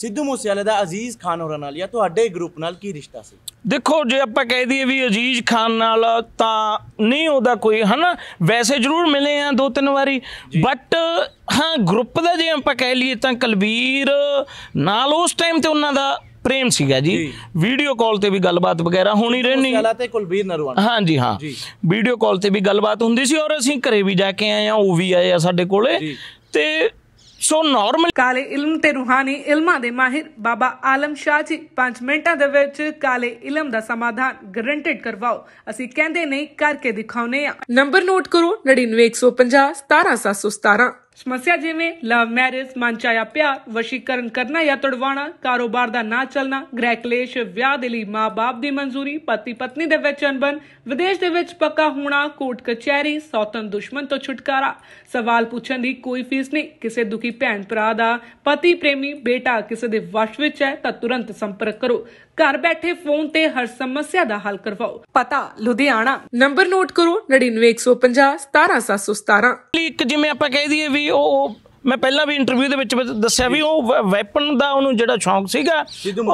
ਸਿੱਧੂ ਮੂਸੇਵਾਲੇ ਦਾ ਅਜ਼ੀਜ਼ ਖਾਨ ਹੋਰਾਂ ਨਾਲ ਜਾਂ ਤੁਹਾਡੇ ਗਰੁੱਪ ਨਾਲ ਕੀ ਰਿਸ਼ਤਾ ਸੀ ਦੇਖੋ ਜੇ ਆਪਾਂ ਕਹਿ ਦਈਏ ਵੀ ਅਜ਼ੀਜ਼ ਖਾਨ ਨਾਲ ਤਾਂ ਨਹੀਂ ਉਹਦਾ ਕੋਈ ਹਨਾ ਵੈਸੇ ਜ਼ਰੂਰ ਮਿਲੇ ਆ ਦੋ ਤਿੰਨ ਵਾਰੀ ਬਟ ਹਾਂ ਗਰੁੱਪ ਦਾ ਜੇ ਆਪਾਂ ਕਹਿ ਲਈਏ ਤਾਂ ਕਲਵੀਰ ਨਾਲ ਉਸ ਟਾਈਮ ਤੇ ਉਹਨਾਂ ਦਾ ਪ੍ਰੇਮ ਸੀਗਾ ਜੀ ਵੀਡੀਓ ਕਾਲ ਤੇ ਵੀ ਗੱਲਬਾਤ ਵਗੈਰਾ ਹੋਣੀ ਰਹਿਣੀ ਕਲਾ ਤੇ ਕੁਲਬੀਰ ਨਰਵਾਨ ਹਾਂਜੀ ਹਾਂ ਵੀਡੀਓ ਕਾਲ ਤੇ ਵੀ ਗੱਲਬਾਤ ਹੁੰਦੀ ਸੀ ਔਰ ਅਸੀਂ ਘਰੇ ਵੀ ਜਾ ਕੇ ਆਏ ਆ ਉਹ ਵੀ ਆਏ ਆ ਸਾਡੇ ਕੋਲੇ ਤੇ ਸੋ ਨਾਰਮਲ ਕਾਲੇ ਇਲਮ ਤੇ ਰੂਹਾਨੀ ਇਲਮਾਂ ਦੇ ਮਾਹਿਰ ਬਾਬਾ ਆਲਮ ਸ਼ਾਹ ਜੀ 5 ਮਿੰਟਾਂ ਦੇ ਵਿੱਚ ਕਾਲੇ ਇਲਮ ਦਾ ਸਮਾਧਾਨ ਗਰੰਟਡ ਕਰਵਾਓ ਅਸੀਂ ਕਹਿੰਦੇ ਨਹੀਂ ਕਰਕੇ ਦਿਖਾਉਨੇ ਆ ਨੰਬਰ ਨੋਟ ਕਰੋ 99150 17717 ਸਮੱਸਿਆ ਜਿਵੇਂ ਲਵ ਮੈਰਿਜ ਮਨਚਾਇਆ ਪਿਆਰ ਵਸ਼ੀਕਰਨ ਕਰਨਾ ਜਾਂ ਤੜਵਾਣਾ ਕਾਰੋਬਾਰ ਦਾ ਨਾ ਚੱਲਣਾ ਗ੍ਰਹਿ ਕਲੇਸ਼ ਵਿਆਹ ਦੇ ਲਈ ਮਾਪੇ ਦੀ ਮਨਜ਼ੂਰੀ ਪਤੀ ਪਤਨੀ ਦੇ ਵਿੱਚ ਅਣਬਣ ਵਿਦੇਸ਼ ਦੇ ਵਿੱਚ ਪੱਕਾ ਹੋਣਾ ਕੋਰਟ ਕਚਹਿਰੀ ਸੌਤਨ ਦੁਸ਼ਮਣ ਤੋਂ ਛੁਟਕਾਰਾ ਸਵਾਲ ਪੁੱਛਣ ਦੀ ਕੋਈ ਫੀਸ ਨਹੀਂ ਕਿਸੇ ਦੁਖੀ ਭੈਣ ਭਰਾ ਦਾ ਪਤੀ ਪ੍ਰੇਮੀ ਬੇਟਾ ਕਿਸੇ ਦੇ ਵਸ਼ ਵਿੱਚ ਹੈ ਤਾਂ ਤੁਰੰਤ ਸੰਪਰਕ ਕਰੋ ਘਰ ਬੈਠੇ ਫੋਨ ਤੇ ਹਰ ਸਮੱਸਿਆ ਦਾ ਹੱਲ ਕਰਵਾਓ ਪਤਾ ਲੁਧਿਆਣਾ ਨੰਬਰ ਨੋਟ ਕਰੋ 99150 17717 ਇੱਕ ਜਿਵੇਂ ਆਪਾਂ ਕਹਿ ਦਈਏ ਵੀ e o, ਮੈਂ ਪਹਿਲਾਂ ਵੀ ਇੰਟਰਵਿਊ ਦੇ ਵਿੱਚ ਦੱਸਿਆ ਵੀ ਉਹ ਵੈਪਨ ਦਾ ਉਹਨੂੰ ਜਿਹੜਾ ਸ਼ੌਂਕ ਸੀਗਾ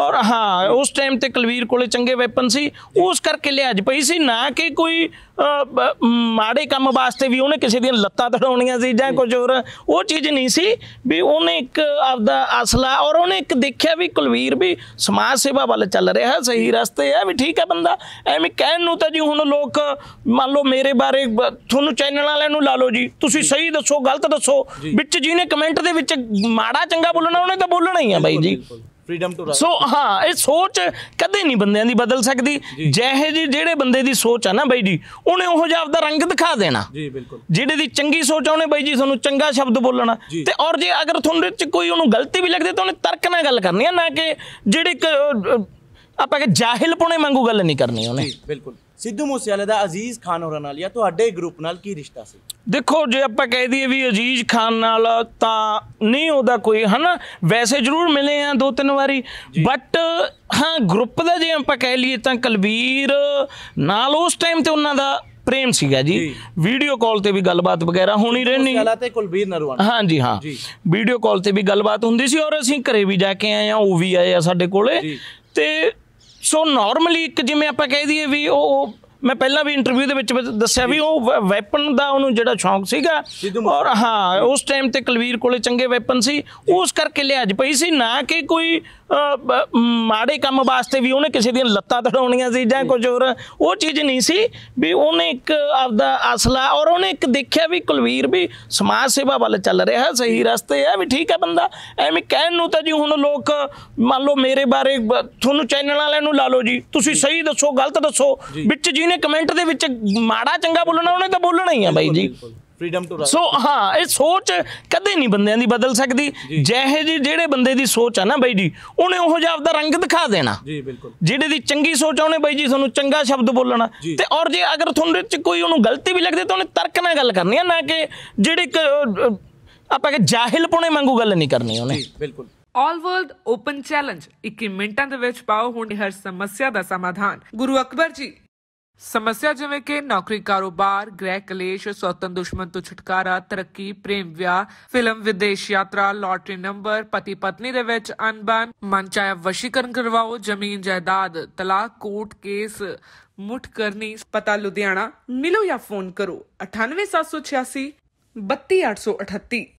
ਔਰ ਹਾਂ ਉਸ ਟਾਈਮ ਤੇ ਕਲਵੀਰ ਕੋਲੇ ਚੰਗੇ ਵੈਪਨ ਸੀ ਉਸ ਕਰਕੇ ਲਿਆਜ ਪਈ ਸੀ ਨਾ ਕਿ ਕੋਈ ਮਾੜੇ ਕੰਮ ਵਾਸਤੇ ਵੀ ਉਹਨੇ ਕਿਸੇ ਦੀਆਂ ਲੱਤਾਂ ਤੜਾਉਣੀਆਂ ਸੀ ਜਾਂ ਕੁਝ ਹੋਰ ਉਹ ਚੀਜ਼ ਨਹੀਂ ਸੀ ਵੀ ਉਹਨੇ ਇੱਕ ਆਪਦਾ ਅਸਲਾ ਔਰ ਉਹਨੇ ਇੱਕ ਦੇਖਿਆ ਵੀ ਕੁਲਵੀਰ ਵੀ ਸਮਾਜ ਸੇਵਾ ਵੱਲ ਚੱਲ ਰਿਹਾ ਸਹੀ ਰਸਤੇ ਆ ਵੀ ਠੀਕ ਹੈ ਬੰਦਾ ਐਵੇਂ ਕਹਿਣ ਨੂੰ ਤਾਂ ਜੀ ਹੁਣ ਲੋਕ ਮੰਨ ਲਓ ਮੇਰੇ ਬਾਰੇ ਤੁਹਾਨੂੰ ਚੈਨਲ ਵਾਲਿਆਂ ਨੂੰ ਲਾ ਲਓ ਜੀ ਤੁਸੀਂ ਸਹੀ ਦੱਸੋ ਗਲਤ ਦੱਸੋ ਵਿੱਚ ਜੀ ਨੇ ਕਮੈਂਟ ਦੇ ਵਿੱਚ ਮਾੜਾ ਚੰਗਾ ਬੋਲਣਾ ਉਹਨੇ ਤਾਂ ਬੋਲਣਾ ਹੀ ਆ ਬਾਈ ਜੀ ਫਰੀडम ਟੂ ਸੋ ਹਾਂ ਇਹ ਸੋਚ ਕਦੇ ਨਹੀਂ ਬੰਦਿਆਂ ਦੀ ਬਦਲ ਸਕਦੀ ਜਿਹੇ ਜੀ ਜਿਹੜੇ ਬੰਦੇ ਦੀ ਸੋਚ ਆ ਨਾ ਬਾਈ ਜੀ ਉਹਨੇ ਉਹ ਜਿਹਾ ਆਪਦਾ ਰੰਗ ਦਿਖਾ ਦੇਣਾ ਜੀ ਬਿਲਕੁਲ ਜਿਹੜੇ ਦੀ ਚੰਗੀ ਸੋਚ ਆ ਉਹਨੇ ਬਾਈ ਜੀ ਤੁਹਾਨੂੰ ਚੰਗਾ ਸ਼ਬਦ ਬੋਲਣਾ ਤੇ ਔਰ ਜੇ ਅਗਰ ਤੁਹਾਨੂੰ ਚ ਕੋਈ ਉਹਨੂੰ ਗਲਤੀ ਵੀ ਲੱਗਦੀ ਤਾਂ ਉਹਨੇ ਤਰਕ ਨਾਲ ਗੱਲ ਕਰਨੀ ਆ ਨਾ ਕਿ ਜਿਹੜੇ ਆਪਾਂ ਕਿ ਜਾਹਿਲ ਪੁਣੇ ਮੰਗੂ ਗੱਲ ਨਹੀਂ ਕਰਨੀ ਉਹਨੇ ਜੀ ਬਿਲਕੁਲ ਸਿੱਧੂ ਮੂਸੇਵਾਲੇ ਦਾ ਅਜ਼ੀਜ਼ ਖਾਨ ਹੋਰਾਂ ਨਾਲ ਜਾਂ ਤੁਹਾਡੇ ਗਰੁੱਪ ਨਾਲ ਕੀ ਰਿਸ਼ਤਾ ਸੀ ਦੇਖੋ ਜੇ ਆਪਾਂ ਕਹਿ ਦਈਏ ਵੀ ਅਜ਼ੀਜ਼ ਖਾਨ ਨਾਲ ਤਾਂ ਨਹੀਂ ਉਹਦਾ ਕੋਈ ਹਨਾ ਵੈਸੇ ਜ਼ਰੂਰ ਮਿਲੇ ਆ ਦੋ ਤਿੰਨ ਵਾਰੀ ਬਟ ਹਾਂ ਗਰੁੱਪ ਦਾ ਜੇ ਆਪਾਂ ਕਹਿ ਲਈਏ ਤਾਂ ਕਲਵੀਰ ਨਾਲ ਉਸ ਟਾਈਮ ਤੇ ਉਹਨਾਂ ਦਾ ਪ੍ਰੇਮ ਸੀਗਾ ਜੀ ਵੀਡੀਓ ਕਾਲ ਤੇ ਵੀ ਗੱਲਬਾਤ ਵਗੈਰਾ ਹੋਣੀ ਰਹਿਣੀ ਗੱਲਾਂ ਤੇ ਕੁਲਬੀਰ ਨਰਵਾਨ ਹਾਂਜੀ ਹਾਂ ਵੀਡੀਓ ਕਾਲ ਤੇ ਵੀ ਗੱਲਬਾਤ ਹੁੰਦੀ ਸੀ ਔਰ ਅਸੀਂ ਘਰੇ ਵੀ ਜਾ ਕੇ ਆਏ ਆ ਉਹ ਵੀ ਆਏ ਆ ਸਾਡੇ ਕੋਲੇ ਤੇ ਸੋ ਨਾਰਮਲੀ ਇੱਕ ਜਿਵੇਂ ਆਪਾਂ ਕਹਿ ਦਈਏ ਵੀ ਉਹ ਮੈਂ ਪਹਿਲਾਂ ਵੀ ਇੰਟਰਵਿਊ ਦੇ ਵਿੱਚ ਦੱਸਿਆ ਵੀ ਉਹ ਵੈਪਨ ਦਾ ਉਹਨੂੰ ਜਿਹੜਾ ਸ਼ੌਂਕ ਸੀਗਾ ਔਰ ਹਾਂ ਉਸ ਟਾਈਮ ਤੇ ਕਲਵੀਰ ਕੋਲੇ ਚੰਗੇ ਵੈਪਨ ਸੀ ਉਸ ਕਰਕੇ ਲਿਆਜ ਪਈ ਸੀ ਨਾ ਕਿ ਕੋਈ ਮਾੜੇ ਕੰਮ ਵਾਸਤੇ ਵੀ ਉਹਨੇ ਕਿਸੇ ਦੀਆਂ ਲੱਤਾਂ ਤੜਾਉਣੀਆਂ ਸੀ ਜਾਂ ਕੁਝ ਹੋਰ ਉਹ ਚੀਜ਼ ਨਹੀਂ ਸੀ ਵੀ ਉਹਨੇ ਇੱਕ ਆਪਦਾ ਅਸਲਾ ਔਰ ਉਹਨੇ ਇੱਕ ਦੇਖਿਆ ਵੀ ਕੁਲਵੀਰ ਵੀ ਸਮਾਜ ਸੇਵਾ ਵੱਲ ਚੱਲ ਰਿਹਾ ਹੈ ਸਹੀ ਰਸਤੇ ਹੈ ਵੀ ਠੀਕ ਹੈ ਬੰਦਾ ਐਵੇਂ ਕਹਿਣ ਨੂੰ ਤਾਂ ਜੀ ਹੁਣ ਲੋਕ ਮੰਨ ਲਓ ਮੇਰੇ ਬਾਰੇ ਤੁਹਾਨੂੰ ਚੈਨਲ ਵਾਲਿਆਂ ਨੂੰ ਲਾ ਲਓ ਜੀ ਤੁਸੀਂ ਸਹੀ ਦੱਸੋ ਗਲਤ ਦੱਸੋ ਵਿੱਚ ਜੀ ਨੇ ਕਮੈਂਟ ਦੇ ਵਿੱਚ ਮਾੜਾ ਚੰਗਾ ਬੋਲਣਾ ਉਹਨੇ ਤਾਂ ਬੋਲਣਾ ਹੀ ਆ ਬਾਈ ਜੀ ਫਰੀडम ਟੂ ਸੋ ਹਾਂ ਇਹ ਸੋਚ ਕਦੇ ਨਹੀਂ ਬੰਦਿਆਂ ਦੀ ਬਦਲ ਸਕਦੀ ਜਿਹੇ ਜੀ ਜਿਹੜੇ ਬੰਦੇ ਦੀ ਸੋਚ ਆ ਨਾ ਬਾਈ ਜੀ ਉਹਨੇ ਉਹੋ ਜਿਹਾ ਆਪਦਾ ਰੰਗ ਦਿਖਾ ਦੇਣਾ ਜੀ ਬਿਲਕੁਲ ਜਿਹੜੇ ਦੀ ਚੰਗੀ ਸੋਚ ਆ ਉਹਨੇ ਬਾਈ ਜੀ ਤੁਹਾਨੂੰ ਚੰਗਾ ਸ਼ਬਦ ਬੋਲਣਾ ਤੇ ਔਰ ਜੇ ਅਗਰ ਤੁਹਾਨੂੰ ਚ ਕੋਈ ਉਹਨੂੰ ਗਲਤੀ ਵੀ ਲੱਗਦੀ ਤਾਂ ਉਹਨੇ ਤਰਕ ਨਾਲ ਗੱਲ ਕਰਨੀ ਆ ਨਾ ਕਿ ਜਿਹੜੇ ਆਪਾਂ ਕਿ ਜਾਹਿਲ ਪੁਣੇ ਮੰਗੂ ਗੱਲ ਨਹੀਂ ਕਰਨੀ ਉਹਨੇ ਜੀ ਬਿਲਕੁਲ ਆਲ ਵਰਲਡ ਓਪਨ ਚੈਲੰਜ 21 ਮਿੰਟਾਂ ਦੇ ਵਿੱਚ ਪਾਓ ਹੁਣ ਹਰ ਸਮੱਸਿਆ ਦਾ ਸਮਾਧਾਨ ਗੁਰੂ ਅਕਬਰ ਜੀ ਸਮੱਸਿਆ ਜਿਵੇਂ ਕਿ ਨੌਕਰੀ ਕਾਰੋਬਾਰ ਗ੍ਰਹਿ ਕਲੇਸ਼ ਸੌਤਨ ਦੁਸ਼ਮਣ ਤੋਂ ਛੁਟਕਾਰਾ ਤਰੱਕੀ ਪ੍ਰੇਮ ਵਿਆਹ ਫਿਲਮ ਵਿਦੇਸ਼ ਯਾਤਰਾ ਲਾਟਰੀ ਨੰਬਰ ਪਤੀ ਪਤਨੀ ਦੇ ਵਿੱਚ ਅਨਬਨ ਮਨਚਾਇਆ ਵਸ਼ੀਕਰਨ ਕਰਵਾਓ ਜ਼ਮੀਨ ਜਾਇਦਾਦ ਤਲਾਕ ਕੋਰਟ ਕੇਸ ਮੁੱਠ ਕਰਨੀ ਪਤਾ ਲੁਧਿਆਣਾ ਮਿਲੋ ਜਾਂ ਫੋਨ ਕਰੋ 98786 32838